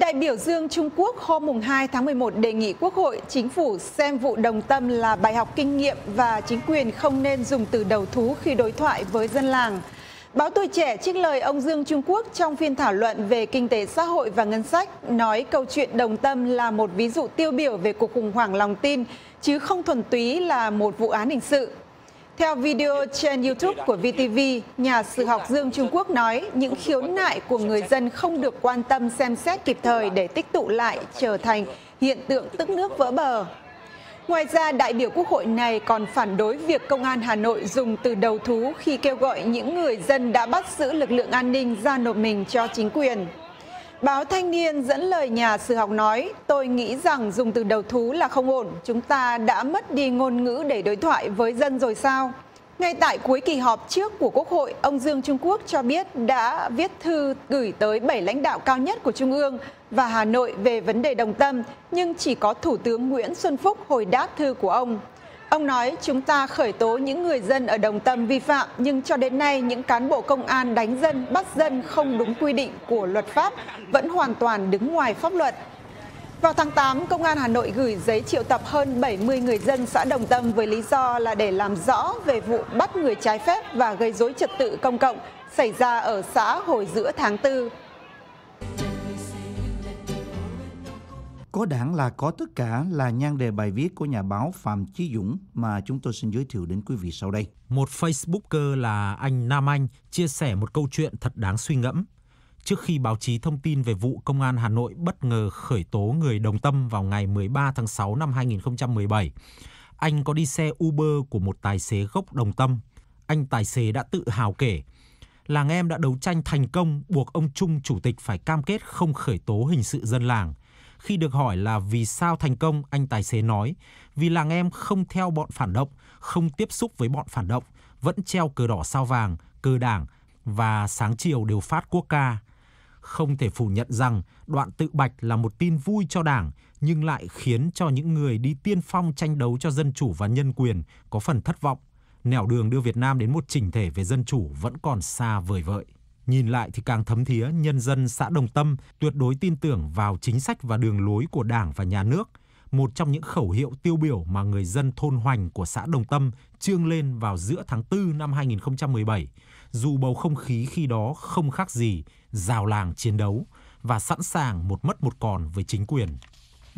Đại biểu Dương Trung Quốc hôm mùng 2 tháng 11 đề nghị Quốc hội, Chính phủ xem vụ đồng tâm là bài học kinh nghiệm và chính quyền không nên dùng từ đầu thú khi đối thoại với dân làng. Báo Tuổi Trẻ trích lời ông Dương Trung Quốc trong phiên thảo luận về kinh tế xã hội và ngân sách, nói câu chuyện đồng tâm là một ví dụ tiêu biểu về cuộc khủng hoảng lòng tin, chứ không thuần túy là một vụ án hình sự. Theo video trên YouTube của VTV, nhà sử học Dương Trung Quốc nói những khiếu nại của người dân không được quan tâm xem xét kịp thời để tích tụ lại trở thành hiện tượng tức nước vỡ bờ. Ngoài ra, đại biểu Quốc hội này còn phản đối việc Công an Hà Nội dùng từ đầu thú khi kêu gọi những người dân đã bắt giữ lực lượng an ninh ra nộp mình cho chính quyền. Báo Thanh niên dẫn lời nhà sử học nói, tôi nghĩ rằng dùng từ đầu thú là không ổn, chúng ta đã mất đi ngôn ngữ để đối thoại với dân rồi sao? Ngay tại cuối kỳ họp trước của Quốc hội, ông Dương Trung Quốc cho biết đã viết thư gửi tới 7 lãnh đạo cao nhất của Trung ương và Hà Nội về vấn đề đồng tâm, nhưng chỉ có Thủ tướng Nguyễn Xuân Phúc hồi đáp thư của ông. Ông nói chúng ta khởi tố những người dân ở Đồng Tâm vi phạm nhưng cho đến nay những cán bộ công an đánh dân, bắt dân không đúng quy định của luật pháp vẫn hoàn toàn đứng ngoài pháp luật. Vào tháng 8, Công an Hà Nội gửi giấy triệu tập hơn 70 người dân xã Đồng Tâm với lý do là để làm rõ về vụ bắt người trái phép và gây dối trật tự công cộng xảy ra ở xã hồi giữa tháng 4. Có đảng là có tất cả là nhan đề bài viết của nhà báo Phạm Chí Dũng mà chúng tôi xin giới thiệu đến quý vị sau đây. Một Facebooker là anh Nam Anh chia sẻ một câu chuyện thật đáng suy ngẫm. Trước khi báo chí thông tin về vụ Công an Hà Nội bất ngờ khởi tố người đồng tâm vào ngày 13 tháng 6 năm 2017, anh có đi xe Uber của một tài xế gốc đồng tâm. Anh tài xế đã tự hào kể, làng em đã đấu tranh thành công buộc ông Trung chủ tịch phải cam kết không khởi tố hình sự dân làng – khi được hỏi là vì sao thành công, anh tài xế nói, vì làng em không theo bọn phản động, không tiếp xúc với bọn phản động, vẫn treo cờ đỏ sao vàng, cờ đảng và sáng chiều đều phát quốc ca. Không thể phủ nhận rằng đoạn tự bạch là một tin vui cho đảng, nhưng lại khiến cho những người đi tiên phong tranh đấu cho dân chủ và nhân quyền có phần thất vọng. Nẻo đường đưa Việt Nam đến một chỉnh thể về dân chủ vẫn còn xa vời vợi. Nhìn lại thì càng thấm thía nhân dân xã Đồng Tâm tuyệt đối tin tưởng vào chính sách và đường lối của Đảng và nhà nước, một trong những khẩu hiệu tiêu biểu mà người dân thôn Hoành của xã Đồng Tâm trương lên vào giữa tháng 4 năm 2017, dù bầu không khí khi đó không khác gì, rào làng chiến đấu và sẵn sàng một mất một còn với chính quyền.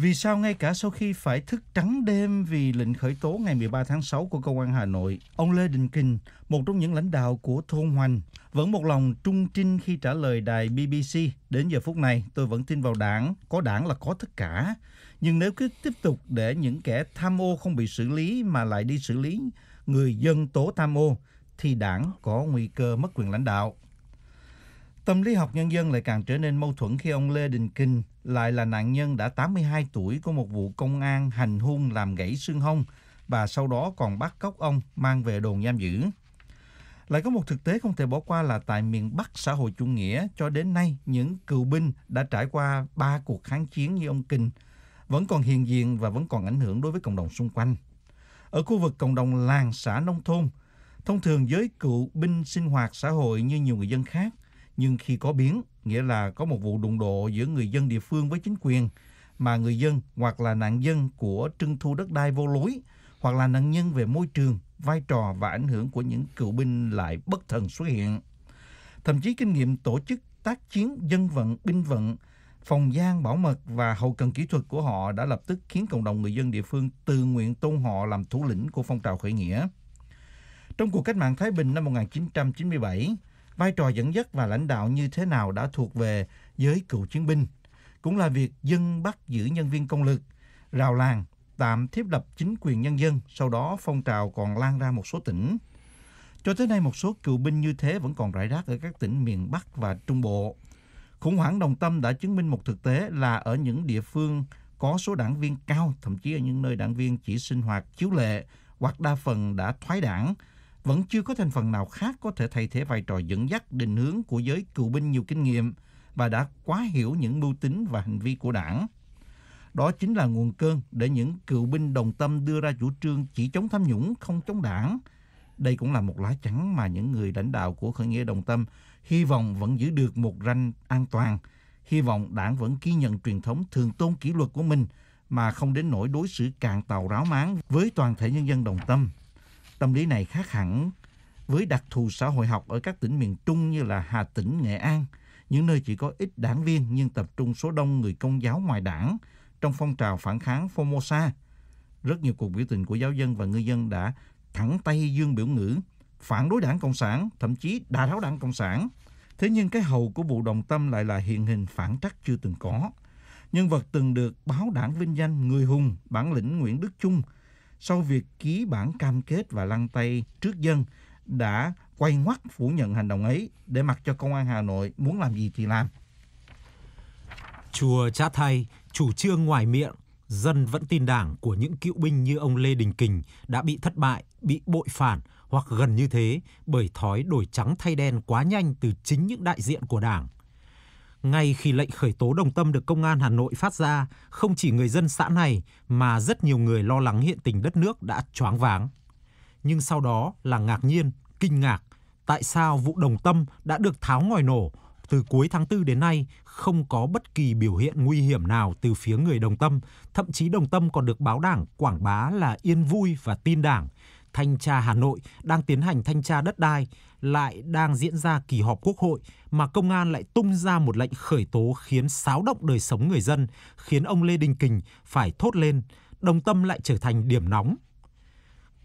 Vì sao ngay cả sau khi phải thức trắng đêm vì lệnh khởi tố ngày 13 tháng 6 của Công an Hà Nội, ông Lê Đình kinh một trong những lãnh đạo của thôn Hoành, vẫn một lòng trung trinh khi trả lời đài BBC. Đến giờ phút này, tôi vẫn tin vào đảng, có đảng là có tất cả. Nhưng nếu cứ tiếp tục để những kẻ tham ô không bị xử lý mà lại đi xử lý người dân tố tham ô, thì đảng có nguy cơ mất quyền lãnh đạo. Tâm lý học nhân dân lại càng trở nên mâu thuẫn khi ông Lê Đình Kinh lại là nạn nhân đã 82 tuổi của một vụ công an hành hung làm gãy xương hông và sau đó còn bắt cóc ông mang về đồn giam giữ. Lại có một thực tế không thể bỏ qua là tại miền Bắc xã hội chủ nghĩa cho đến nay những cựu binh đã trải qua ba cuộc kháng chiến như ông Kinh vẫn còn hiện diện và vẫn còn ảnh hưởng đối với cộng đồng xung quanh. Ở khu vực cộng đồng làng xã nông thôn, thông thường giới cựu binh sinh hoạt xã hội như nhiều người dân khác nhưng khi có biến, nghĩa là có một vụ đụng độ giữa người dân địa phương với chính quyền, mà người dân hoặc là nạn dân của trưng thu đất đai vô lối, hoặc là nạn nhân về môi trường, vai trò và ảnh hưởng của những cựu binh lại bất thần xuất hiện. Thậm chí kinh nghiệm tổ chức tác chiến dân vận, binh vận, phòng gian bảo mật và hậu cần kỹ thuật của họ đã lập tức khiến cộng đồng người dân địa phương tự nguyện tôn họ làm thủ lĩnh của phong trào khởi nghĩa. Trong cuộc cách mạng Thái Bình năm 1997, vai trò dẫn dắt và lãnh đạo như thế nào đã thuộc về giới cựu chiến binh. Cũng là việc dân bắt giữ nhân viên công lực, rào làng, tạm thiết lập chính quyền nhân dân, sau đó phong trào còn lan ra một số tỉnh. Cho tới nay một số cựu binh như thế vẫn còn rải rác ở các tỉnh miền Bắc và Trung Bộ. Khủng hoảng đồng tâm đã chứng minh một thực tế là ở những địa phương có số đảng viên cao, thậm chí ở những nơi đảng viên chỉ sinh hoạt chiếu lệ hoặc đa phần đã thoái đảng – vẫn chưa có thành phần nào khác có thể thay thế vai trò dẫn dắt định hướng của giới cựu binh nhiều kinh nghiệm và đã quá hiểu những mưu tính và hành vi của đảng. Đó chính là nguồn cơn để những cựu binh đồng tâm đưa ra chủ trương chỉ chống tham nhũng, không chống đảng. Đây cũng là một lá chắn mà những người lãnh đạo của khởi nghĩa đồng tâm hy vọng vẫn giữ được một ranh an toàn, hy vọng đảng vẫn ghi nhận truyền thống thường tôn kỷ luật của mình mà không đến nỗi đối xử càng tàu ráo máng với toàn thể nhân dân đồng tâm. Tâm lý này khác hẳn với đặc thù xã hội học ở các tỉnh miền Trung như là Hà Tĩnh, Nghệ An, những nơi chỉ có ít đảng viên nhưng tập trung số đông người công giáo ngoài đảng trong phong trào phản kháng Formosa. Rất nhiều cuộc biểu tình của giáo dân và ngư dân đã thẳng tay dương biểu ngữ, phản đối đảng Cộng sản, thậm chí đà tháo đảng Cộng sản. Thế nhưng cái hầu của vụ đồng tâm lại là hiện hình phản trắc chưa từng có. Nhân vật từng được báo đảng vinh danh người hùng, bản lĩnh Nguyễn Đức Trung – sau việc ký bản cam kết và lăn tay trước dân đã quay ngoắt phủ nhận hành động ấy để mặc cho công an Hà Nội muốn làm gì thì làm. Chùa Cha Thay, chủ trương ngoài miệng, dân vẫn tin đảng của những cựu binh như ông Lê Đình Kình đã bị thất bại, bị bội phản hoặc gần như thế bởi thói đổi trắng thay đen quá nhanh từ chính những đại diện của đảng ngay khi lệnh khởi tố đồng tâm được Công an Hà Nội phát ra, không chỉ người dân xã này mà rất nhiều người lo lắng hiện tình đất nước đã choáng váng. Nhưng sau đó là ngạc nhiên, kinh ngạc, tại sao vụ đồng tâm đã được tháo ngòi nổ từ cuối tháng 4 đến nay không có bất kỳ biểu hiện nguy hiểm nào từ phía người đồng tâm, thậm chí đồng tâm còn được báo đảng quảng bá là yên vui và tin đảng – thanh tra Hà Nội đang tiến hành thanh tra đất đai lại đang diễn ra kỳ họp Quốc hội mà công an lại tung ra một lệnh khởi tố khiến xáo động đời sống người dân, khiến ông Lê Đình Kình phải thốt lên, đồng tâm lại trở thành điểm nóng.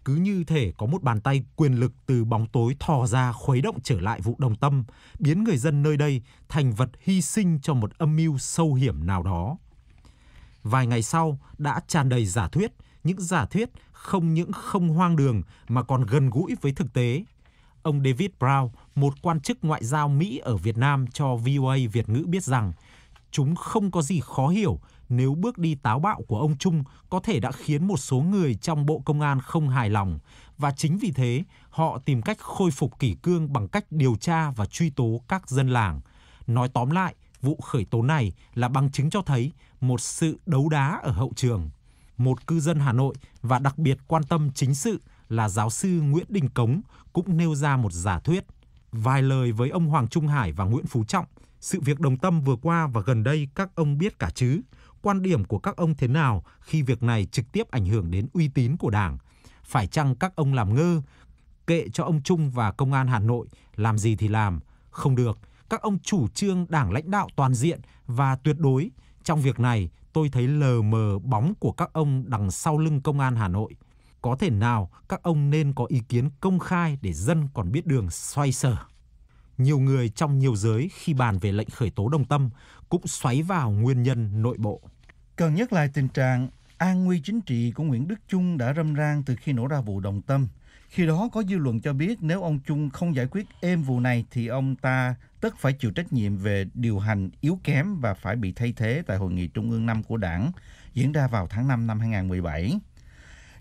Cứ như thể có một bàn tay quyền lực từ bóng tối thò ra khuấy động trở lại vụ đồng tâm, biến người dân nơi đây thành vật hy sinh cho một âm mưu sâu hiểm nào đó. Vài ngày sau đã tràn đầy giả thuyết – những giả thuyết không những không hoang đường mà còn gần gũi với thực tế. Ông David Brown, một quan chức ngoại giao Mỹ ở Việt Nam cho VOA Việt ngữ biết rằng chúng không có gì khó hiểu nếu bước đi táo bạo của ông Trung có thể đã khiến một số người trong Bộ Công an không hài lòng và chính vì thế họ tìm cách khôi phục kỷ cương bằng cách điều tra và truy tố các dân làng. Nói tóm lại, vụ khởi tố này là bằng chứng cho thấy một sự đấu đá ở hậu trường một cư dân Hà Nội và đặc biệt quan tâm chính sự là giáo sư Nguyễn Đình Cống cũng nêu ra một giả thuyết. Vài lời với ông Hoàng Trung Hải và Nguyễn Phú Trọng, sự việc đồng tâm vừa qua và gần đây các ông biết cả chứ. Quan điểm của các ông thế nào khi việc này trực tiếp ảnh hưởng đến uy tín của Đảng? Phải chăng các ông làm ngơ, kệ cho ông Trung và Công an Hà Nội làm gì thì làm? Không được, các ông chủ trương Đảng lãnh đạo toàn diện và tuyệt đối – trong việc này, tôi thấy lờ mờ bóng của các ông đằng sau lưng công an Hà Nội. Có thể nào các ông nên có ý kiến công khai để dân còn biết đường xoay sở. Nhiều người trong nhiều giới khi bàn về lệnh khởi tố đồng tâm cũng xoáy vào nguyên nhân nội bộ. Cần nhắc lại tình trạng an nguy chính trị của Nguyễn Đức Trung đã râm ran từ khi nổ ra vụ đồng tâm – khi đó có dư luận cho biết nếu ông Trung không giải quyết êm vụ này thì ông ta tất phải chịu trách nhiệm về điều hành yếu kém và phải bị thay thế tại Hội nghị Trung ương năm của đảng diễn ra vào tháng 5 năm 2017.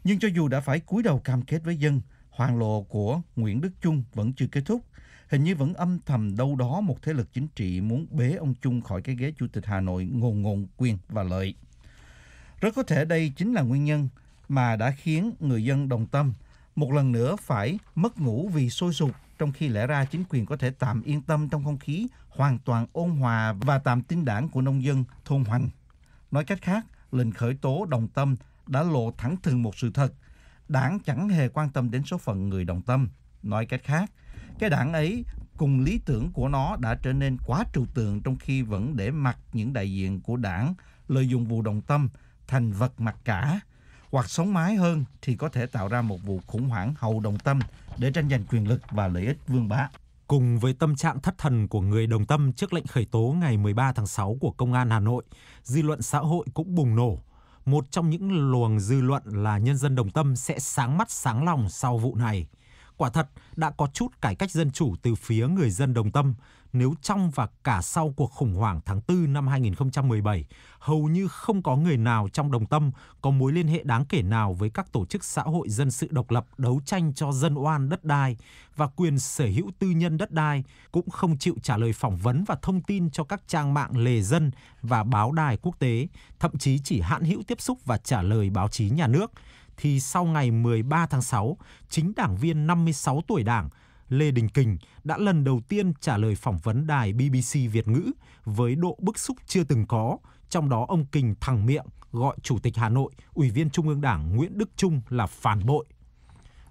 Nhưng cho dù đã phải cúi đầu cam kết với dân, hoàng lộ của Nguyễn Đức Trung vẫn chưa kết thúc. Hình như vẫn âm thầm đâu đó một thế lực chính trị muốn bế ông Trung khỏi cái ghế chủ tịch Hà Nội ngồn ngồn quyền và lợi. Rất có thể đây chính là nguyên nhân mà đã khiến người dân đồng tâm – một lần nữa phải mất ngủ vì sôi sục trong khi lẽ ra chính quyền có thể tạm yên tâm trong không khí hoàn toàn ôn hòa và tạm tin đảng của nông dân thôn hoành. Nói cách khác, lệnh khởi tố đồng tâm đã lộ thẳng thừng một sự thật. Đảng chẳng hề quan tâm đến số phận người đồng tâm. Nói cách khác, cái đảng ấy cùng lý tưởng của nó đã trở nên quá trừu tượng trong khi vẫn để mặc những đại diện của đảng lợi dụng vụ đồng tâm thành vật mặc cả hoặc sống mái hơn thì có thể tạo ra một vụ khủng hoảng hầu đồng tâm để tranh giành quyền lực và lợi ích vương bá. Cùng với tâm trạng thất thần của người đồng tâm trước lệnh khởi tố ngày 13 tháng 6 của Công an Hà Nội, dư luận xã hội cũng bùng nổ. Một trong những luồng dư luận là nhân dân đồng tâm sẽ sáng mắt sáng lòng sau vụ này. Quả thật, đã có chút cải cách dân chủ từ phía người dân đồng tâm, nếu trong và cả sau cuộc khủng hoảng tháng 4 năm 2017, hầu như không có người nào trong đồng tâm có mối liên hệ đáng kể nào với các tổ chức xã hội dân sự độc lập đấu tranh cho dân oan đất đai và quyền sở hữu tư nhân đất đai, cũng không chịu trả lời phỏng vấn và thông tin cho các trang mạng lề dân và báo đài quốc tế, thậm chí chỉ hạn hữu tiếp xúc và trả lời báo chí nhà nước thì sau ngày 13 tháng 6, chính đảng viên 56 tuổi Đảng Lê Đình Kình đã lần đầu tiên trả lời phỏng vấn đài BBC Việt ngữ với độ bức xúc chưa từng có, trong đó ông Kình thẳng miệng gọi Chủ tịch Hà Nội, Ủy viên Trung ương Đảng Nguyễn Đức Trung là phản bội.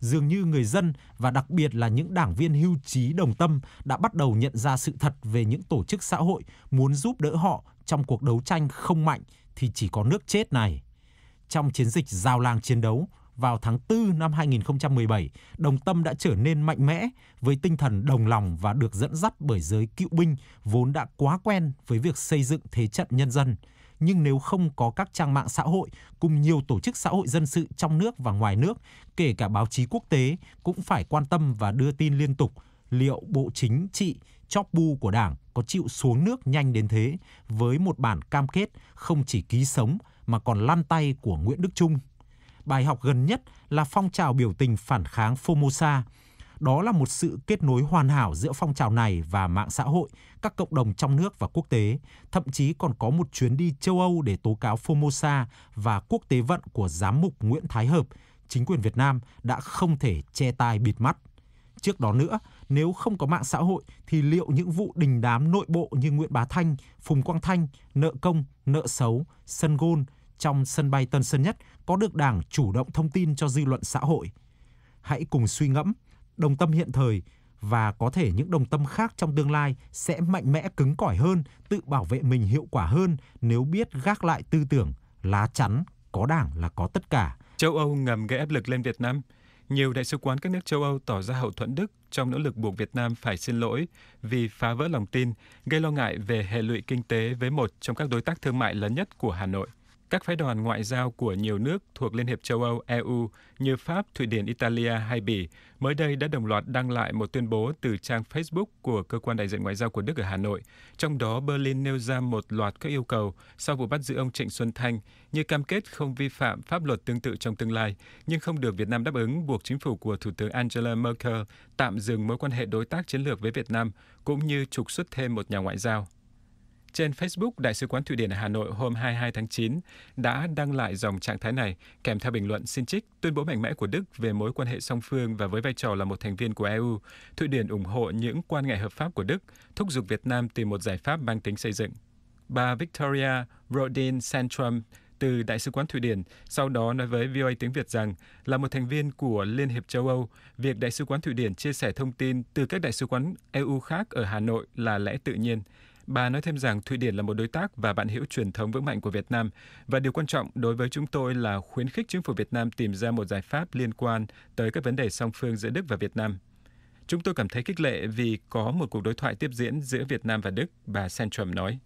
Dường như người dân và đặc biệt là những đảng viên hưu trí đồng tâm đã bắt đầu nhận ra sự thật về những tổ chức xã hội muốn giúp đỡ họ trong cuộc đấu tranh không mạnh thì chỉ có nước chết này. Trong chiến dịch giao lang chiến đấu, vào tháng 4 năm 2017, Đồng Tâm đã trở nên mạnh mẽ với tinh thần đồng lòng và được dẫn dắt bởi giới cựu binh vốn đã quá quen với việc xây dựng thế trận nhân dân. Nhưng nếu không có các trang mạng xã hội cùng nhiều tổ chức xã hội dân sự trong nước và ngoài nước, kể cả báo chí quốc tế cũng phải quan tâm và đưa tin liên tục liệu Bộ Chính trị chóp bu của Đảng có chịu xuống nước nhanh đến thế với một bản cam kết không chỉ ký sống mà còn lăn tay của Nguyễn Đức Trung Bài học gần nhất là phong trào biểu tình phản kháng Formosa. Đó là một sự kết nối hoàn hảo giữa phong trào này và mạng xã hội, các cộng đồng trong nước và quốc tế, thậm chí còn có một chuyến đi châu Âu để tố cáo Formosa và quốc tế vận của giám mục Nguyễn Thái Hợp, chính quyền Việt Nam đã không thể che tai bịt mắt. Trước đó nữa, nếu không có mạng xã hội thì liệu những vụ đình đám nội bộ như Nguyễn Bá Thanh, Phùng Quang Thanh, nợ công, nợ xấu, sân gôn trong sân bay Tân Sơn Nhất có được Đảng chủ động thông tin cho dư luận xã hội. Hãy cùng suy ngẫm, đồng tâm hiện thời và có thể những đồng tâm khác trong tương lai sẽ mạnh mẽ cứng cỏi hơn, tự bảo vệ mình hiệu quả hơn nếu biết gác lại tư tưởng lá chắn có Đảng là có tất cả. Châu Âu ngầm gây áp lực lên Việt Nam. Nhiều đại sứ quán các nước châu Âu tỏ ra hậu thuẫn Đức trong nỗ lực buộc Việt Nam phải xin lỗi vì phá vỡ lòng tin, gây lo ngại về hệ lụy kinh tế với một trong các đối tác thương mại lớn nhất của Hà Nội. Các phái đoàn ngoại giao của nhiều nước thuộc Liên hiệp châu Âu, EU như Pháp, Thụy Điển, Italia hay Bỉ mới đây đã đồng loạt đăng lại một tuyên bố từ trang Facebook của cơ quan đại diện ngoại giao của Đức ở Hà Nội. Trong đó, Berlin nêu ra một loạt các yêu cầu sau vụ bắt giữ ông Trịnh Xuân Thanh như cam kết không vi phạm pháp luật tương tự trong tương lai, nhưng không được Việt Nam đáp ứng buộc chính phủ của Thủ tướng Angela Merkel tạm dừng mối quan hệ đối tác chiến lược với Việt Nam cũng như trục xuất thêm một nhà ngoại giao. Trên Facebook, Đại sứ quán Thụy Điển ở Hà Nội hôm 22 tháng 9 đã đăng lại dòng trạng thái này kèm theo bình luận xin trích tuyên bố mạnh mẽ của Đức về mối quan hệ song phương và với vai trò là một thành viên của EU. Thụy Điển ủng hộ những quan ngại hợp pháp của Đức, thúc giục Việt Nam tìm một giải pháp mang tính xây dựng. Bà Victoria Rodin Sandstrom từ Đại sứ quán Thụy Điển, sau đó nói với VOA tiếng Việt rằng là một thành viên của Liên hiệp châu Âu, việc Đại sứ quán Thụy Điển chia sẻ thông tin từ các đại sứ quán EU khác ở Hà Nội là lẽ tự nhiên. Bà nói thêm rằng Thụy Điển là một đối tác và bạn hữu truyền thống vững mạnh của Việt Nam và điều quan trọng đối với chúng tôi là khuyến khích chính phủ Việt Nam tìm ra một giải pháp liên quan tới các vấn đề song phương giữa Đức và Việt Nam. Chúng tôi cảm thấy khích lệ vì có một cuộc đối thoại tiếp diễn giữa Việt Nam và Đức, bà Sandstrom nói.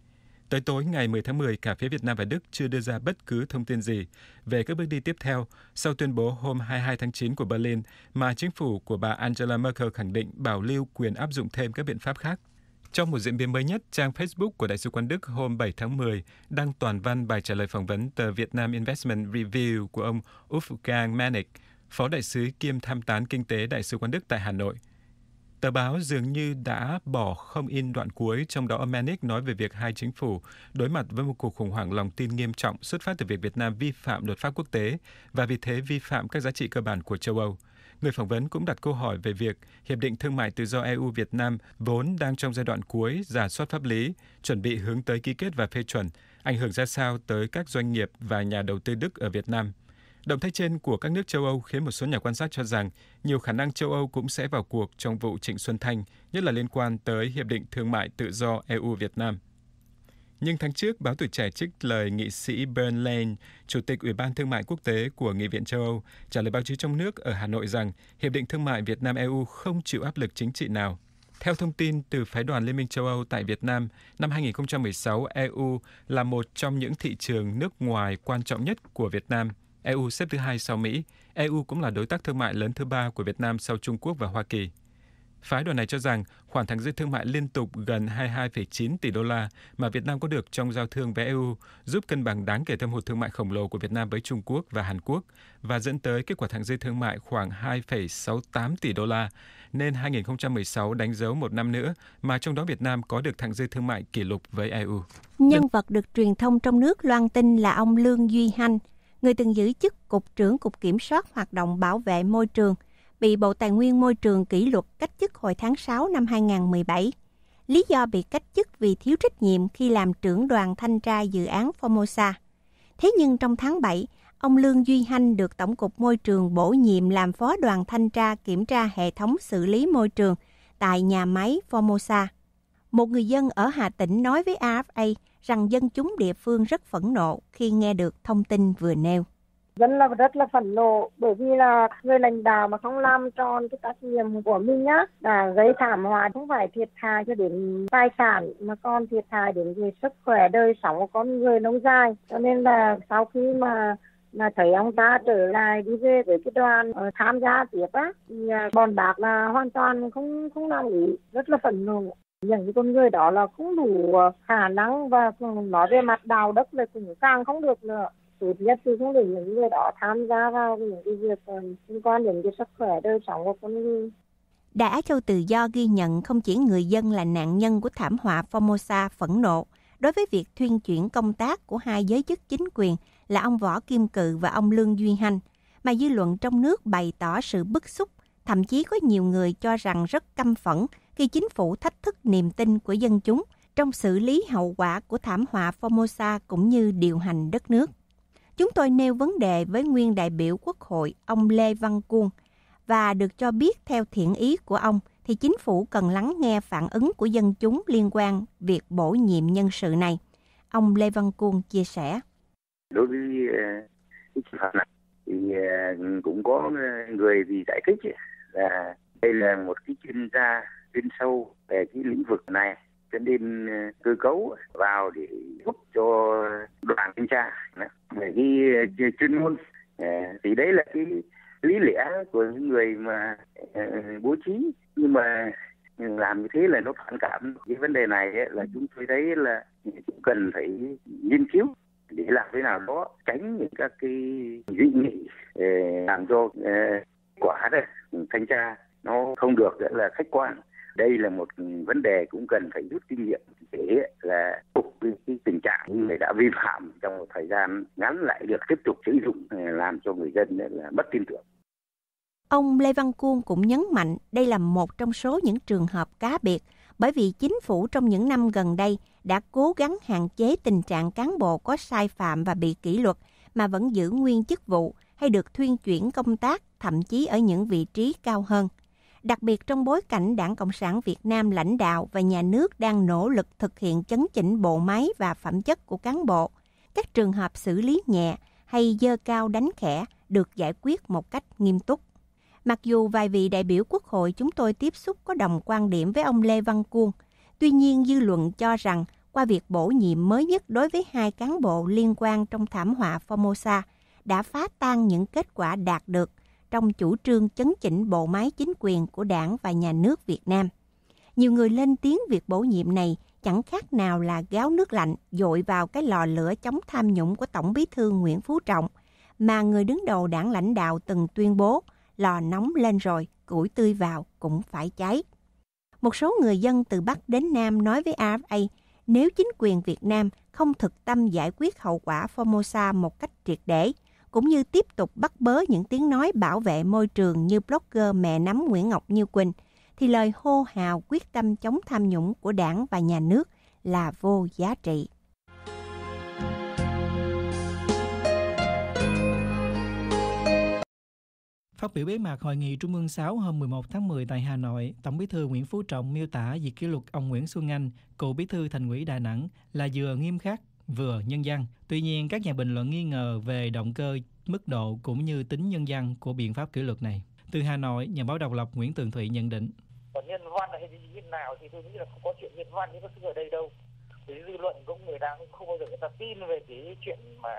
Tới tối ngày 10 tháng 10, cả phía Việt Nam và Đức chưa đưa ra bất cứ thông tin gì về các bước đi tiếp theo sau tuyên bố hôm 22 tháng 9 của Berlin mà chính phủ của bà Angela Merkel khẳng định bảo lưu quyền áp dụng thêm các biện pháp khác trong một diễn biến mới nhất, trang Facebook của Đại sứ quán Đức hôm 7 tháng 10 đăng toàn văn bài trả lời phỏng vấn tờ Vietnam Investment Review của ông Wolfgang Manik, Phó Đại sứ kiêm tham tán kinh tế Đại sứ quán Đức tại Hà Nội. Tờ báo dường như đã bỏ không in đoạn cuối, trong đó ông Manic nói về việc hai chính phủ đối mặt với một cuộc khủng hoảng lòng tin nghiêm trọng xuất phát từ việc Việt Nam vi phạm luật pháp quốc tế và vì thế vi phạm các giá trị cơ bản của châu Âu người phỏng vấn cũng đặt câu hỏi về việc hiệp định thương mại tự do eu Việt Nam vốn đang trong giai đoạn cuối giả soát pháp lý, chuẩn bị hướng tới ký kết và phê chuẩn, ảnh hưởng ra sao tới các doanh nghiệp và nhà đầu tư Đức ở Việt Nam. Động thái trên của các nước châu Âu khiến một số nhà quan sát cho rằng nhiều khả năng châu Âu cũng sẽ vào cuộc trong vụ Trịnh Xuân Thanh, nhất là liên quan tới Hiệp định Thương mại Tự do EU-Việt Nam. Nhưng tháng trước, báo Tuổi Trẻ trích lời nghị sĩ Bern Lane, Chủ tịch Ủy ban Thương mại Quốc tế của Nghị viện châu Âu, trả lời báo chí trong nước ở Hà Nội rằng Hiệp định Thương mại Việt Nam-EU không chịu áp lực chính trị nào theo thông tin từ Phái đoàn Liên minh châu Âu tại Việt Nam, năm 2016 EU là một trong những thị trường nước ngoài quan trọng nhất của Việt Nam. EU xếp thứ hai sau Mỹ. EU cũng là đối tác thương mại lớn thứ ba của Việt Nam sau Trung Quốc và Hoa Kỳ. Phái đoàn này cho rằng khoản thắng dư thương mại liên tục gần 22,9 tỷ đô la mà Việt Nam có được trong giao thương với EU giúp cân bằng đáng kể thâm hụt thương mại khổng lồ của Việt Nam với Trung Quốc và Hàn Quốc và dẫn tới kết quả thắng dư thương mại khoảng 2,68 tỷ đô la, nên 2016 đánh dấu một năm nữa mà trong đó Việt Nam có được thặng dư thương mại kỷ lục với EU. Nhân vật được truyền thông trong nước loan tin là ông Lương Duy Hanh, người từng giữ chức Cục trưởng Cục Kiểm soát Hoạt động Bảo vệ Môi trường – bị Bộ Tài nguyên Môi trường kỷ luật cách chức hồi tháng 6 năm 2017. Lý do bị cách chức vì thiếu trách nhiệm khi làm trưởng đoàn thanh tra dự án Formosa. Thế nhưng trong tháng 7, ông Lương Duy Hanh được Tổng cục Môi trường bổ nhiệm làm phó đoàn thanh tra kiểm tra hệ thống xử lý môi trường tại nhà máy Formosa. Một người dân ở Hà Tĩnh nói với AFA rằng dân chúng địa phương rất phẫn nộ khi nghe được thông tin vừa nêu dân là rất là phẫn nộ bởi vì là người lãnh đạo mà không làm tròn cái trách nhiệm của mình nhá là gây thảm họa không phải thiệt hại cho đến tài sản mà còn thiệt hại đến về sức khỏe đời sống của con người nông dài cho nên là sau khi mà mà thấy ông ta trở lại đi về với cái đoàn uh, tham gia tiếp á thì uh, bọn bác là hoàn toàn không không làm ý rất là phẫn nộ những con người đó là không đủ ờ, khả năng và ừ, nói về mặt đạo đức là cũng càng không được nữa tốt nhất thì không để những người đó tham gia vào những cái việc ờ, liên quan đến cái sức khỏe đời sống của con người. Đài Á Châu Tự Do ghi nhận không chỉ người dân là nạn nhân của thảm họa Formosa phẫn nộ, đối với việc thuyên chuyển công tác của hai giới chức chính quyền là ông Võ Kim Cự và ông Lương Duy hành mà dư luận trong nước bày tỏ sự bức xúc, thậm chí có nhiều người cho rằng rất căm phẫn khi chính phủ thách thức niềm tin của dân chúng trong xử lý hậu quả của thảm họa Formosa cũng như điều hành đất nước. Chúng tôi nêu vấn đề với nguyên đại biểu Quốc hội ông Lê Văn Cuông và được cho biết theo thiện ý của ông thì chính phủ cần lắng nghe phản ứng của dân chúng liên quan việc bổ nhiệm nhân sự này. Ông Lê Văn Cuông chia sẻ. Đối với ờ, cái trường hợp này thì ờ, cũng có người thì giải thích là đây là một cái chuyên gia chuyên sâu về cái lĩnh vực này cho nên ờ, cơ cấu vào để giúp cho đoàn thanh tra về cái ờ, chuyên môn ờ, thì đấy là cái lý lẽ của những người mà bố trí nhưng mà ừ, làm như thế là nó phản cảm cái vấn đề này là chúng tôi thấy là cũng cần phải nghiên cứu để làm thế nào đó tránh những các cái dị nghị làm cho quả đấy thanh tra nó không được là khách quan đây là một vấn đề cũng cần phải rút kinh nghiệm để là phục cái tình trạng như ừ. người đã vi phạm trong một thời gian ngắn lại được tiếp tục sử dụng ờ, làm cho người dân là mất tin tưởng. Ông Lê Văn Cuông cũng nhấn mạnh đây là một trong số những trường hợp cá biệt bởi vì chính phủ trong những năm gần đây đã cố gắng hạn chế tình trạng cán bộ có sai phạm và bị kỷ luật mà vẫn giữ nguyên chức vụ hay được thuyên chuyển công tác thậm chí ở những vị trí cao hơn đặc biệt trong bối cảnh Đảng Cộng sản Việt Nam lãnh đạo và nhà nước đang nỗ lực thực hiện chấn chỉnh bộ máy và phẩm chất của cán bộ. Các trường hợp xử lý nhẹ hay dơ cao đánh khẽ được giải quyết một cách nghiêm túc. Mặc dù vài vị đại biểu Quốc hội chúng tôi tiếp xúc có đồng quan điểm với ông Lê Văn Cuông, tuy nhiên dư luận cho rằng qua việc bổ nhiệm mới nhất đối với hai cán bộ liên quan trong thảm họa Formosa đã phá tan những kết quả đạt được trong chủ trương chấn chỉnh bộ máy chính quyền của đảng và nhà nước Việt Nam. Nhiều người lên tiếng việc bổ nhiệm này chẳng khác nào là gáo nước lạnh dội vào cái lò lửa chống tham nhũng của Tổng bí thư Nguyễn Phú Trọng, mà người đứng đầu đảng lãnh đạo từng tuyên bố lò nóng lên rồi, củi tươi vào cũng phải cháy. Một số người dân từ Bắc đến Nam nói với AFA, nếu chính quyền Việt Nam không thực tâm giải quyết hậu quả Formosa một cách triệt để – cũng như tiếp tục bắt bớ những tiếng nói bảo vệ môi trường như blogger mẹ nắm Nguyễn Ngọc Như Quỳnh, thì lời hô hào quyết tâm chống tham nhũng của đảng và nhà nước là vô giá trị. Phát biểu bế mạc Hội nghị Trung ương 6 hôm 11 tháng 10 tại Hà Nội, Tổng bí thư Nguyễn Phú Trọng miêu tả việc kỷ luật ông Nguyễn Xuân Anh, cựu bí thư thành ủy Đà Nẵng, là vừa nghiêm khắc vừa nhân dân. Tuy nhiên, các nhà bình luận nghi ngờ về động cơ, mức độ cũng như tính nhân dân của biện pháp kỷ luật này. Từ Hà Nội, nhà báo độc lập Nguyễn Tường Thụy nhận định. Còn nhân văn hay như thế nào thì tôi nghĩ là không có chuyện nhân văn như các thứ ở đây đâu. Cái dư luận cũng người đang không bao giờ người ta tin về cái chuyện mà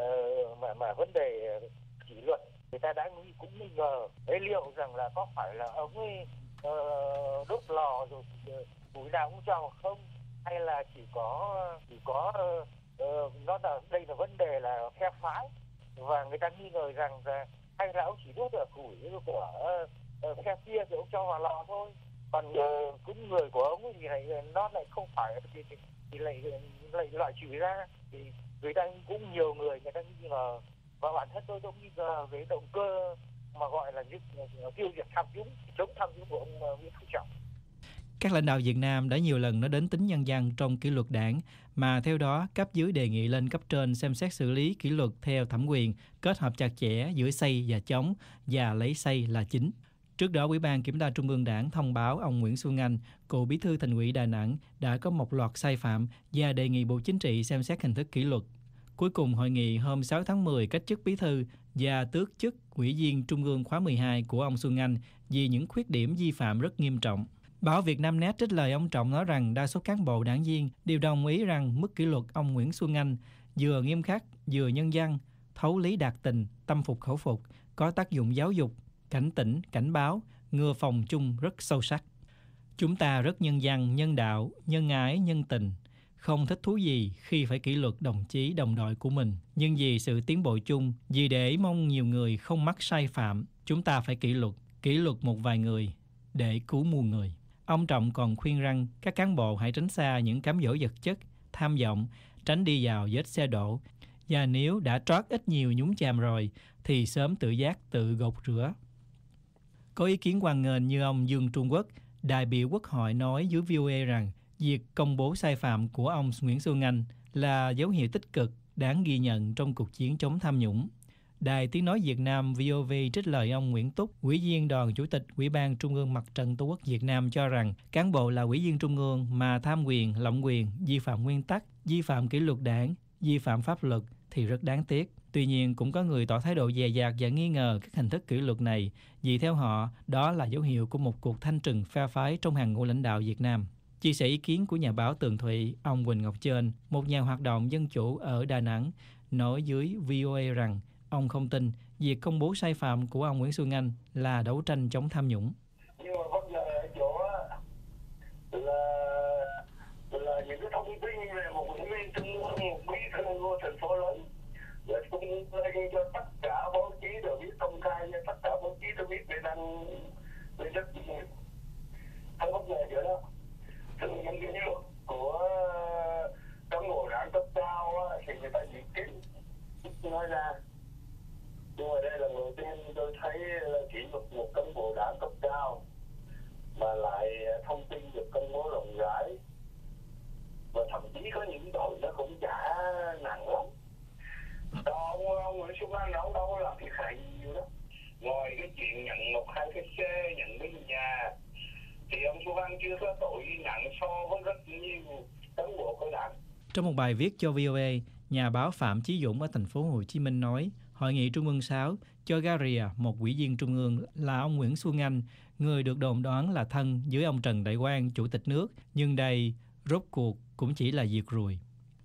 uh, mà mà vấn đề ờ, kỷ luật người ta đã nghĩ cũng nghi ngờ đấy liệu rằng là có phải là ông ấy uh, đốt lò rồi túi nào cũng cho không hay là chỉ có chỉ có uh, nó là đây là vấn đề là phe phái và người ta nghi ngờ rằng là hay là ông chỉ đốt ở củi của uh, kia thì ông cho vào lò thôi còn uh, cũng người của ông thì lại nó lại không phải thì, thì, thì lại lại loại trừ ra thì người ta cũng nhiều người người ta nghi ngờ và bản thân tôi cũng nghi ngờ về động cơ mà gọi là những tiêu diệt tham nhũng chống tham nhũng của ông Nguyễn Phú Trọng các lãnh đạo Việt Nam đã nhiều lần nói đến tính nhân dân trong kỷ luật đảng, mà theo đó, cấp dưới đề nghị lên cấp trên xem xét xử lý kỷ luật theo thẩm quyền, kết hợp chặt chẽ giữa xây và chống và lấy xây là chính. Trước đó, Ủy ban Kiểm tra Trung ương Đảng thông báo ông Nguyễn Xuân Anh, cựu bí thư thành ủy Đà Nẵng, đã có một loạt sai phạm và đề nghị Bộ Chính trị xem xét hình thức kỷ luật. Cuối cùng, hội nghị hôm 6 tháng 10 cách chức bí thư và tước chức ủy viên Trung ương khóa 12 của ông Xuân Anh vì những khuyết điểm vi phạm rất nghiêm trọng. Báo Việt Nam Net trích lời ông Trọng nói rằng đa số cán bộ đảng viên đều đồng ý rằng mức kỷ luật ông Nguyễn Xuân Anh vừa nghiêm khắc, vừa nhân dân thấu lý đạt tình, tâm phục khẩu phục, có tác dụng giáo dục, cảnh tỉnh, cảnh báo, ngừa phòng chung rất sâu sắc. Chúng ta rất nhân dân nhân đạo, nhân ái, nhân tình, không thích thú gì khi phải kỷ luật đồng chí đồng đội của mình. Nhưng vì sự tiến bộ chung, vì để mong nhiều người không mắc sai phạm, chúng ta phải kỷ luật, kỷ luật một vài người để cứu muôn người. Ông Trọng còn khuyên rằng các cán bộ hãy tránh xa những cám dỗ vật chất, tham vọng, tránh đi vào vết xe đổ. Và nếu đã trót ít nhiều nhúng chàm rồi, thì sớm tự giác tự gột rửa. Có ý kiến quan ngờn như ông Dương Trung Quốc, đại biểu quốc hội nói dưới VOA rằng việc công bố sai phạm của ông Nguyễn Xuân Anh là dấu hiệu tích cực đáng ghi nhận trong cuộc chiến chống tham nhũng. Đài Tiếng Nói Việt Nam VOV trích lời ông Nguyễn Túc, Ủy viên đoàn Chủ tịch Ủy ban Trung ương Mặt trận Tổ quốc Việt Nam cho rằng cán bộ là ủy viên Trung ương mà tham quyền, lộng quyền, vi phạm nguyên tắc, vi phạm kỷ luật đảng, vi phạm pháp luật thì rất đáng tiếc. Tuy nhiên, cũng có người tỏ thái độ dè dặt và nghi ngờ các hình thức kỷ luật này, vì theo họ, đó là dấu hiệu của một cuộc thanh trừng phe phái trong hàng ngũ lãnh đạo Việt Nam. Chia sẻ ý kiến của nhà báo Tường Thụy, ông Quỳnh Ngọc Trên, một nhà hoạt động dân chủ ở Đà Nẵng, nói dưới VOA rằng Ông không tin việc công bố sai phạm của ông Nguyễn Xuân Anh là đấu tranh chống tham nhũng. Nhưng mà bây giờ ở chỗ là là những cái thông tin về một cái viên trung một bí thư của thành phố lớn là cũng lên cho tất cả báo chí đều biết công khai cho tất cả báo chí đều biết về đang về rất nhiều không bất ngờ chỗ đó từ những cái luật của cán bộ đảng cấp cao thì người ta dự kiến nói ra công bố rộng rãi và thậm chí có những tội nó cũng chả nặng lắm đâu ông Nguyễn Xuân Anh ông đâu làm thiệt hại nhiều đó ngoài cái chuyện nhận một hai cái xe nhận cái nhà thì ông Xuân Anh chưa có tội nặng so với rất nhiều cán bộ của đảng trong một bài viết cho VOA nhà báo Phạm Chí Dũng ở thành phố Hồ Chí Minh nói Hội nghị Trung ương 6 cho Garia một quỹ viên Trung ương là ông Nguyễn Xuân Anh, người được đồn đoán là thân dưới ông Trần Đại Quang, Chủ tịch nước, nhưng đây rốt cuộc cũng chỉ là diệt ruồi.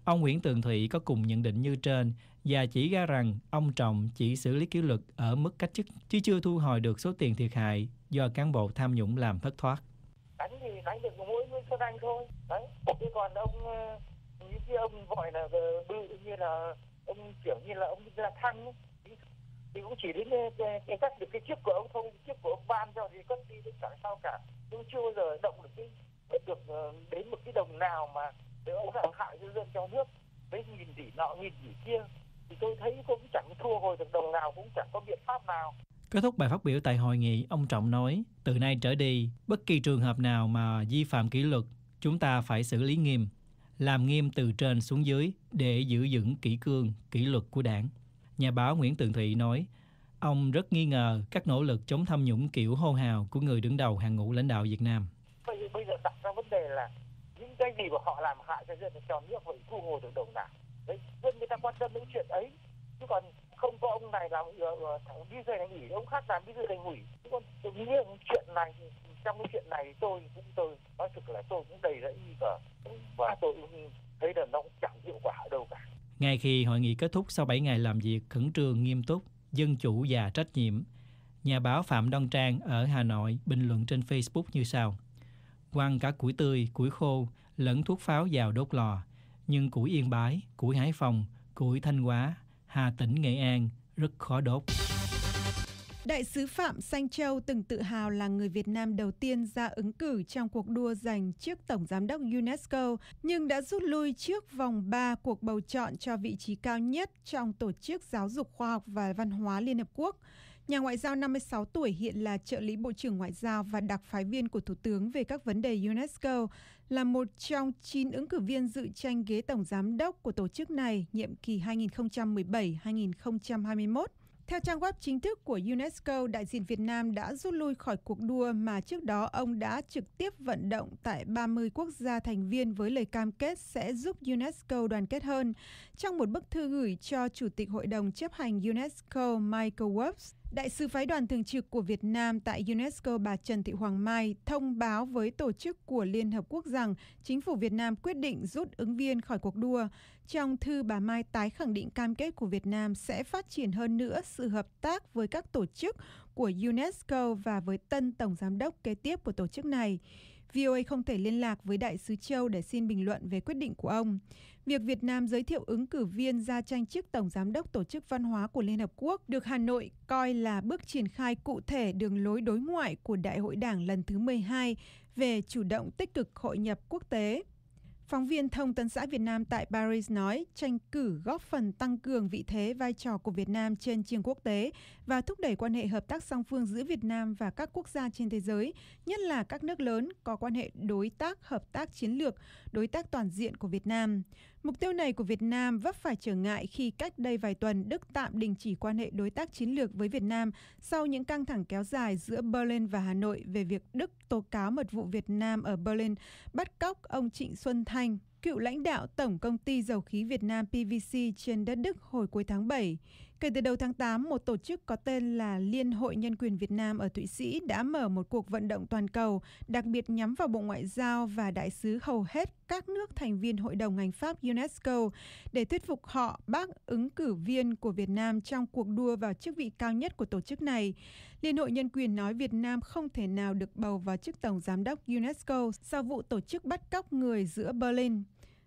Ông Nguyễn Tường Thụy có cùng nhận định như trên và chỉ ra rằng ông Trọng chỉ xử lý kỷ luật ở mức cách chức chứ chưa thu hồi được số tiền thiệt hại do cán bộ tham nhũng làm thất thoát. Đánh thì đánh được mỗi Nguyễn Xuân Anh thôi. Đấy. Chứ còn ông ờ, như ông gọi là ờ, bự như là ông kiểu như là ông là thăng ấy. thì cũng chỉ đến cái cắt được cái chiếc của ông thôi chiếc của ông ban cho thì có đi đến chẳng sao cả nhưng chưa bao giờ động được cái được ờ, đến một cái đồng nào mà để ông làm hại cho dân cho nước với nghìn tỷ nọ nghìn tỷ kia thì tôi thấy cũng chẳng thua hồi được đồng nào cũng chẳng có biện pháp nào Kết thúc bài phát biểu tại hội nghị, ông Trọng nói, từ nay trở đi, bất kỳ trường hợp nào mà vi phạm kỷ luật, chúng ta phải xử lý nghiêm làm nghiêm từ trên xuống dưới để giữ vững kỷ cương, kỷ luật của đảng. Nhà báo Nguyễn Tường Thụy nói, ông rất nghi ngờ các nỗ lực chống tham nhũng kiểu hô hào của người đứng đầu hàng ngũ lãnh đạo Việt Nam. Bây giờ, bây giờ đặt ra vấn đề là những cái gì mà họ làm hại cho dân cho nước phải thu hồi được đồng nào. Đấy, dân người ta quan tâm đến chuyện ấy. Chứ còn không có ông này làm ờ, ờ, thằng bí thư thành ủy, ông khác làm bí thư thành nghỉ, Chứ còn tôi nghĩ chuyện này trong cái chuyện này tôi cũng tôi nói thực là tôi cũng đầy rẫy nghi ngờ và tôi cũng thấy là nó cũng chẳng hiệu quả ở đâu cả ngay khi hội nghị kết thúc sau 7 ngày làm việc khẩn trương nghiêm túc dân chủ và trách nhiệm nhà báo phạm đăng trang ở hà nội bình luận trên facebook như sau quăng cả củi tươi củi khô lẫn thuốc pháo vào đốt lò nhưng củi yên bái củi hải phòng củi thanh hóa hà tĩnh nghệ an rất khó đốt Đại sứ Phạm Xanh Châu từng tự hào là người Việt Nam đầu tiên ra ứng cử trong cuộc đua giành chức Tổng Giám đốc UNESCO, nhưng đã rút lui trước vòng 3 cuộc bầu chọn cho vị trí cao nhất trong Tổ chức Giáo dục Khoa học và Văn hóa Liên Hợp Quốc. Nhà ngoại giao 56 tuổi hiện là trợ lý Bộ trưởng Ngoại giao và đặc phái viên của Thủ tướng về các vấn đề UNESCO, là một trong 9 ứng cử viên dự tranh ghế Tổng Giám đốc của tổ chức này nhiệm kỳ 2017-2021. Theo trang web chính thức của UNESCO, đại diện Việt Nam đã rút lui khỏi cuộc đua mà trước đó ông đã trực tiếp vận động tại 30 quốc gia thành viên với lời cam kết sẽ giúp UNESCO đoàn kết hơn. Trong một bức thư gửi cho Chủ tịch Hội đồng chấp hành UNESCO Michael Wolffs, đại sứ phái đoàn thường trực của Việt Nam tại UNESCO bà Trần Thị Hoàng Mai thông báo với tổ chức của Liên Hợp Quốc rằng chính phủ Việt Nam quyết định rút ứng viên khỏi cuộc đua. Trong thư bà Mai tái khẳng định cam kết của Việt Nam sẽ phát triển hơn nữa sự hợp tác với các tổ chức của UNESCO và với tân tổng giám đốc kế tiếp của tổ chức này. VOA không thể liên lạc với đại sứ châu để xin bình luận về quyết định của ông việc việt nam giới thiệu ứng cử viên ra tranh chức tổng giám đốc tổ chức văn hóa của liên hợp quốc được hà nội coi là bước triển khai cụ thể đường lối đối ngoại của đại hội đảng lần thứ 12 về chủ động tích cực hội nhập quốc tế Phóng viên Thông tấn xã Việt Nam tại Paris nói tranh cử góp phần tăng cường vị thế vai trò của Việt Nam trên trường quốc tế và thúc đẩy quan hệ hợp tác song phương giữa Việt Nam và các quốc gia trên thế giới, nhất là các nước lớn có quan hệ đối tác hợp tác chiến lược, đối tác toàn diện của Việt Nam. Mục tiêu này của Việt Nam vấp phải trở ngại khi cách đây vài tuần Đức tạm đình chỉ quan hệ đối tác chiến lược với Việt Nam sau những căng thẳng kéo dài giữa Berlin và Hà Nội về việc Đức tố cáo mật vụ Việt Nam ở Berlin bắt cóc ông Trịnh Xuân Thanh, cựu lãnh đạo Tổng Công ty Dầu khí Việt Nam PVC trên đất Đức hồi cuối tháng 7 kể từ đầu tháng 8, một tổ chức có tên là liên hội nhân quyền việt nam ở thụy sĩ đã mở một cuộc vận động toàn cầu đặc biệt nhắm vào bộ ngoại giao và đại sứ hầu hết các nước thành viên hội đồng ngành pháp unesco để thuyết phục họ bác ứng cử viên của việt nam trong cuộc đua vào chức vị cao nhất của tổ chức này liên hội nhân quyền nói việt nam không thể nào được bầu vào chức tổng giám đốc unesco sau vụ tổ chức bắt cóc người giữa berlin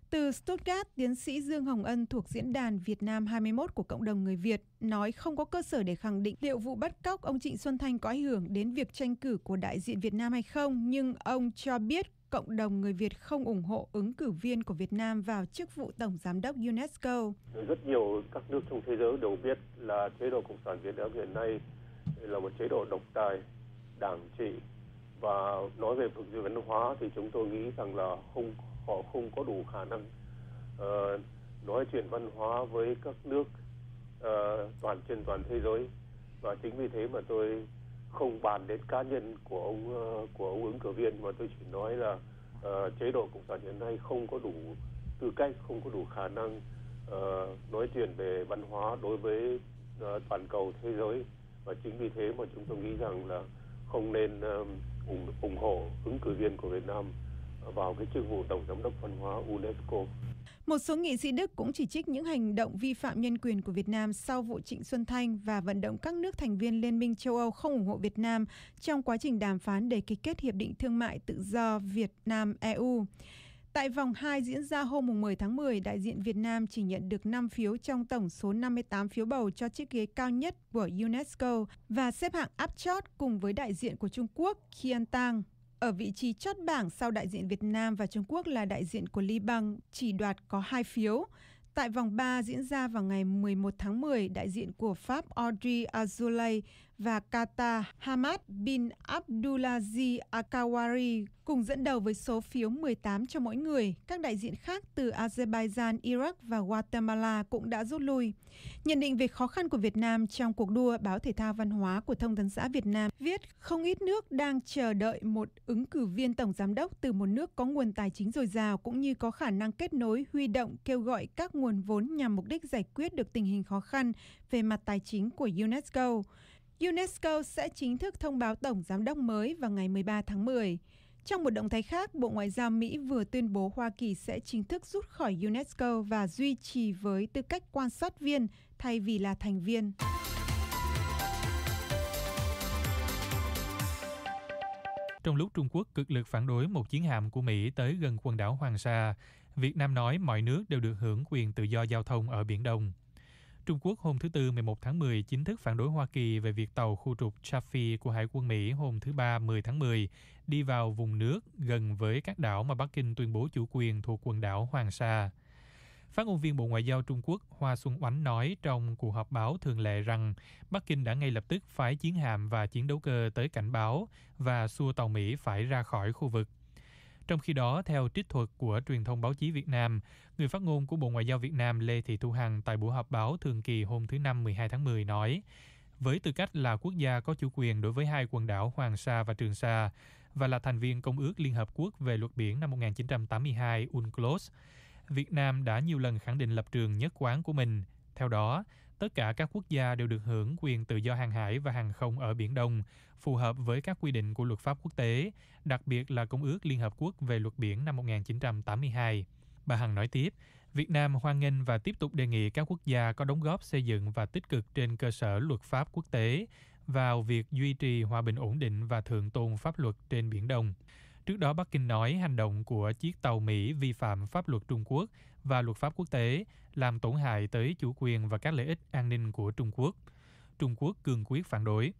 từ Stuttgart, tiến sĩ Dương Hồng Ân thuộc Diễn đàn Việt Nam 21 của cộng đồng người Việt nói không có cơ sở để khẳng định liệu vụ bắt cóc ông Trịnh Xuân Thanh có ảnh hưởng đến việc tranh cử của đại diện Việt Nam hay không, nhưng ông cho biết cộng đồng người Việt không ủng hộ ứng cử viên của Việt Nam vào chức vụ Tổng Giám đốc UNESCO. Rất nhiều các nước trong thế giới đều biết là chế độ Cộng sản Việt Nam hiện nay là một chế độ độc tài, đảng trị và nói về thực dân văn hóa thì chúng tôi nghĩ rằng là không họ không có đủ khả năng uh, nói chuyện văn hóa với các nước uh, toàn trên toàn thế giới và chính vì thế mà tôi không bàn đến cá nhân của ông uh, của ông ứng cử viên mà tôi chỉ nói là uh, chế độ cộng sản hiện nay không có đủ tư cách không có đủ khả năng uh, nói chuyện về văn hóa đối với uh, toàn cầu thế giới và chính vì thế mà chúng tôi nghĩ rằng là không nên uh, ủng ủng hộ ứng cử viên của Việt Nam vào cái chức vụ tổng giám đốc văn hóa UNESCO. Một số nghị sĩ Đức cũng chỉ trích những hành động vi phạm nhân quyền của Việt Nam sau vụ Trịnh Xuân Thanh và vận động các nước thành viên Liên minh châu Âu không ủng hộ Việt Nam trong quá trình đàm phán để ký kết Hiệp định Thương mại Tự do Việt Nam-EU. Tại vòng 2 diễn ra hôm 10 tháng 10, đại diện Việt Nam chỉ nhận được 5 phiếu trong tổng số 58 phiếu bầu cho chiếc ghế cao nhất của UNESCO và xếp hạng áp chót cùng với đại diện của Trung Quốc Kian Tang. Ở vị trí chót bảng sau đại diện Việt Nam và Trung Quốc là đại diện của Liban chỉ đoạt có 2 phiếu. Tại vòng 3 diễn ra vào ngày 11 tháng 10, đại diện của Pháp Audrey Azoulay và Qatar Hamad bin Abdulaziz Akawari cùng dẫn đầu với số phiếu 18 cho mỗi người. Các đại diện khác từ Azerbaijan, Iraq và Guatemala cũng đã rút lui. Nhận định về khó khăn của Việt Nam trong cuộc đua, báo Thể thao Văn hóa của Thông tấn xã Việt Nam viết không ít nước đang chờ đợi một ứng cử viên tổng giám đốc từ một nước có nguồn tài chính dồi dào cũng như có khả năng kết nối, huy động, kêu gọi các nguồn vốn nhằm mục đích giải quyết được tình hình khó khăn về mặt tài chính của UNESCO. UNESCO sẽ chính thức thông báo tổng giám đốc mới vào ngày 13 tháng 10. Trong một động thái khác, Bộ Ngoại giao Mỹ vừa tuyên bố Hoa Kỳ sẽ chính thức rút khỏi UNESCO và duy trì với tư cách quan sát viên thay vì là thành viên. Trong lúc Trung Quốc cực lực phản đối một chiến hạm của Mỹ tới gần quần đảo Hoàng Sa, Việt Nam nói mọi nước đều được hưởng quyền tự do giao thông ở Biển Đông. Trung Quốc hôm thứ Tư 11 tháng 10 chính thức phản đối Hoa Kỳ về việc tàu khu trục Chaffee của Hải quân Mỹ hôm thứ Ba 10 tháng 10 đi vào vùng nước gần với các đảo mà Bắc Kinh tuyên bố chủ quyền thuộc quần đảo Hoàng Sa. Phát ngôn viên Bộ Ngoại giao Trung Quốc Hoa Xuân Oánh nói trong cuộc họp báo thường lệ rằng Bắc Kinh đã ngay lập tức phái chiến hạm và chiến đấu cơ tới cảnh báo và xua tàu Mỹ phải ra khỏi khu vực. Trong khi đó, theo trích thuật của truyền thông báo chí Việt Nam, người phát ngôn của Bộ Ngoại giao Việt Nam Lê Thị Thu Hằng tại buổi họp báo thường kỳ hôm thứ Năm 12 tháng 10 nói, với tư cách là quốc gia có chủ quyền đối với hai quần đảo Hoàng Sa và Trường Sa và là thành viên Công ước Liên Hợp Quốc về luật biển năm 1982 UNCLOS, Việt Nam đã nhiều lần khẳng định lập trường nhất quán của mình. Theo đó, tất cả các quốc gia đều được hưởng quyền tự do hàng hải và hàng không ở Biển Đông, phù hợp với các quy định của luật pháp quốc tế, đặc biệt là Công ước Liên Hợp Quốc về luật biển năm 1982. Bà Hằng nói tiếp, Việt Nam hoan nghênh và tiếp tục đề nghị các quốc gia có đóng góp xây dựng và tích cực trên cơ sở luật pháp quốc tế vào việc duy trì hòa bình ổn định và thượng tôn pháp luật trên Biển Đông. Trước đó Bắc Kinh nói hành động của chiếc tàu Mỹ vi phạm pháp luật Trung Quốc và luật pháp quốc tế, làm tổn hại tới chủ quyền và các lợi ích an ninh của Trung Quốc. Trung Quốc cương quyết phản đối.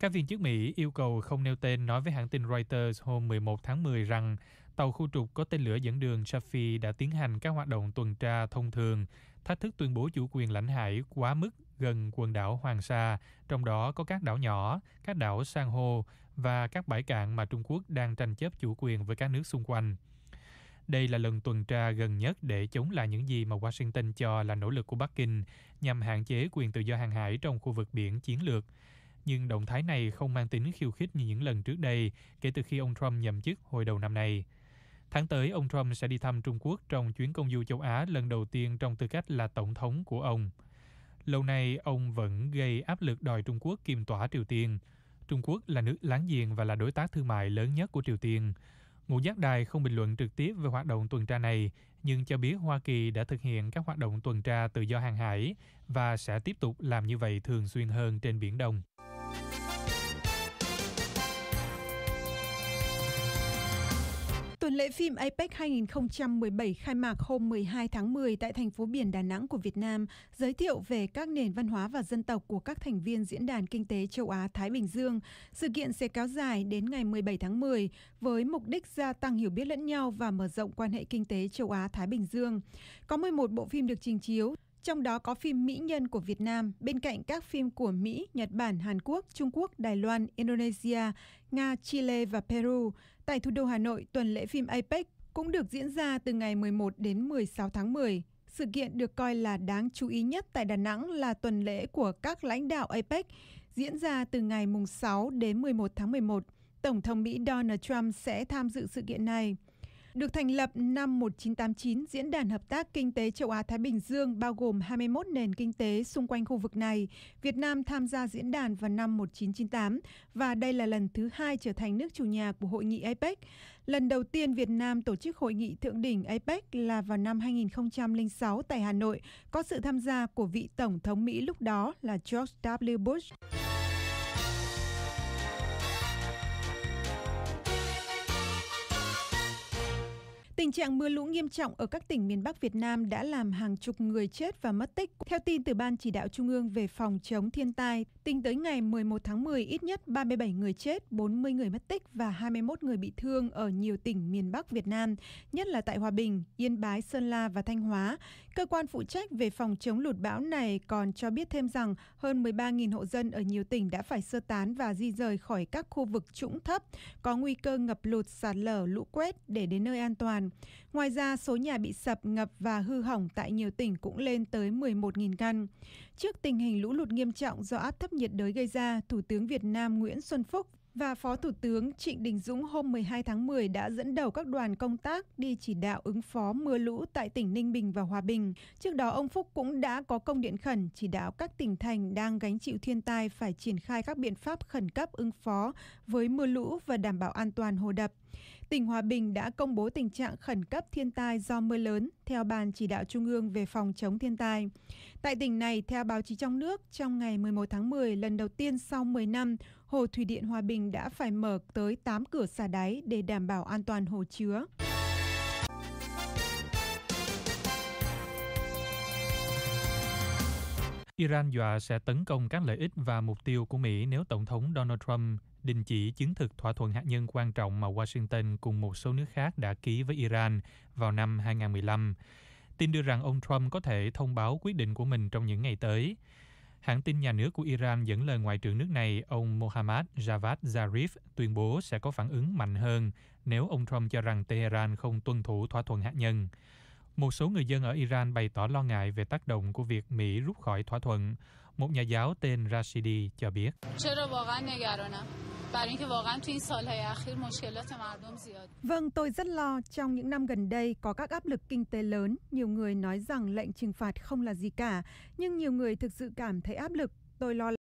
Các viên chức Mỹ yêu cầu không nêu tên nói với hãng tin Reuters hôm 11 tháng 10 rằng tàu khu trục có tên lửa dẫn đường Safi đã tiến hành các hoạt động tuần tra thông thường, thách thức tuyên bố chủ quyền lãnh hải quá mức gần quần đảo Hoàng Sa, trong đó có các đảo nhỏ, các đảo San hô và các bãi cạn mà Trung Quốc đang tranh chấp chủ quyền với các nước xung quanh. Đây là lần tuần tra gần nhất để chống lại những gì mà Washington cho là nỗ lực của Bắc Kinh nhằm hạn chế quyền tự do hàng hải trong khu vực biển chiến lược. Nhưng động thái này không mang tính khiêu khích như những lần trước đây kể từ khi ông Trump nhậm chức hồi đầu năm nay. Tháng tới, ông Trump sẽ đi thăm Trung Quốc trong chuyến công du châu Á lần đầu tiên trong tư cách là tổng thống của ông. Lâu nay, ông vẫn gây áp lực đòi Trung Quốc kiềm tỏa Triều Tiên – Trung Quốc là nước láng giềng và là đối tác thương mại lớn nhất của Triều Tiên. Ngũ giác đài không bình luận trực tiếp về hoạt động tuần tra này, nhưng cho biết Hoa Kỳ đã thực hiện các hoạt động tuần tra tự do hàng hải và sẽ tiếp tục làm như vậy thường xuyên hơn trên Biển Đông. Tuần lễ phim APEC 2017 khai mạc hôm 12 tháng 10 tại thành phố biển Đà Nẵng của Việt Nam, giới thiệu về các nền văn hóa và dân tộc của các thành viên Diễn đàn Kinh tế Châu Á-Thái Bình Dương. Sự kiện sẽ kéo dài đến ngày 17 tháng 10 với mục đích gia tăng hiểu biết lẫn nhau và mở rộng quan hệ kinh tế Châu Á-Thái Bình Dương. Có 11 bộ phim được trình chiếu, trong đó có phim Mỹ Nhân của Việt Nam, bên cạnh các phim của Mỹ, Nhật Bản, Hàn Quốc, Trung Quốc, Đài Loan, Indonesia, Nga, Chile và Peru. Tại thủ đô Hà Nội, tuần lễ phim APEC cũng được diễn ra từ ngày 11 đến 16 tháng 10. Sự kiện được coi là đáng chú ý nhất tại Đà Nẵng là tuần lễ của các lãnh đạo APEC diễn ra từ ngày 6 đến 11 tháng 11. Tổng thống Mỹ Donald Trump sẽ tham dự sự kiện này. Được thành lập năm 1989, Diễn đàn Hợp tác Kinh tế Châu Á-Thái Bình Dương bao gồm 21 nền kinh tế xung quanh khu vực này. Việt Nam tham gia diễn đàn vào năm 1998 và đây là lần thứ hai trở thành nước chủ nhà của hội nghị APEC. Lần đầu tiên Việt Nam tổ chức hội nghị thượng đỉnh APEC là vào năm 2006 tại Hà Nội, có sự tham gia của vị Tổng thống Mỹ lúc đó là George W. Bush. Tình trạng mưa lũ nghiêm trọng ở các tỉnh miền Bắc Việt Nam đã làm hàng chục người chết và mất tích. Theo tin từ Ban Chỉ đạo Trung ương về phòng chống thiên tai, tính tới ngày 11 tháng 10, ít nhất 37 người chết, 40 người mất tích và 21 người bị thương ở nhiều tỉnh miền Bắc Việt Nam, nhất là tại Hòa Bình, Yên Bái, Sơn La và Thanh Hóa. Cơ quan phụ trách về phòng chống lụt bão này còn cho biết thêm rằng hơn 13.000 hộ dân ở nhiều tỉnh đã phải sơ tán và di rời khỏi các khu vực trũng thấp, có nguy cơ ngập lụt, sạt lở, lũ quét để đến nơi an toàn Ngoài ra, số nhà bị sập, ngập và hư hỏng tại nhiều tỉnh cũng lên tới 11.000 căn. Trước tình hình lũ lụt nghiêm trọng do áp thấp nhiệt đới gây ra, Thủ tướng Việt Nam Nguyễn Xuân Phúc và Phó Thủ tướng Trịnh Đình Dũng hôm 12 tháng 10 đã dẫn đầu các đoàn công tác đi chỉ đạo ứng phó mưa lũ tại tỉnh Ninh Bình và Hòa Bình. Trước đó, ông Phúc cũng đã có công điện khẩn chỉ đạo các tỉnh thành đang gánh chịu thiên tai phải triển khai các biện pháp khẩn cấp ứng phó với mưa lũ và đảm bảo an toàn hồ đập tỉnh Hòa Bình đã công bố tình trạng khẩn cấp thiên tai do mưa lớn theo Ban Chỉ đạo Trung ương về phòng chống thiên tai. Tại tỉnh này, theo báo chí trong nước, trong ngày 11 tháng 10, lần đầu tiên sau 10 năm, Hồ Thủy Điện Hòa Bình đã phải mở tới 8 cửa xả đáy để đảm bảo an toàn hồ chứa. Iran dọa sẽ tấn công các lợi ích và mục tiêu của Mỹ nếu Tổng thống Donald Trump đình chỉ chứng thực thỏa thuận hạt nhân quan trọng mà Washington cùng một số nước khác đã ký với Iran vào năm 2015. Tin đưa rằng ông Trump có thể thông báo quyết định của mình trong những ngày tới. Hãng tin nhà nước của Iran dẫn lời Ngoại trưởng nước này, ông Mohammad Javad Zarif, tuyên bố sẽ có phản ứng mạnh hơn nếu ông Trump cho rằng Tehran không tuân thủ thỏa thuận hạt nhân một số người dân ở Iran bày tỏ lo ngại về tác động của việc Mỹ rút khỏi thỏa thuận. Một nhà giáo tên Rashidi cho biết. Vâng, tôi rất lo. Trong những năm gần đây có các áp lực kinh tế lớn. Nhiều người nói rằng lệnh trừng phạt không là gì cả. Nhưng nhiều người thực sự cảm thấy áp lực. Tôi lo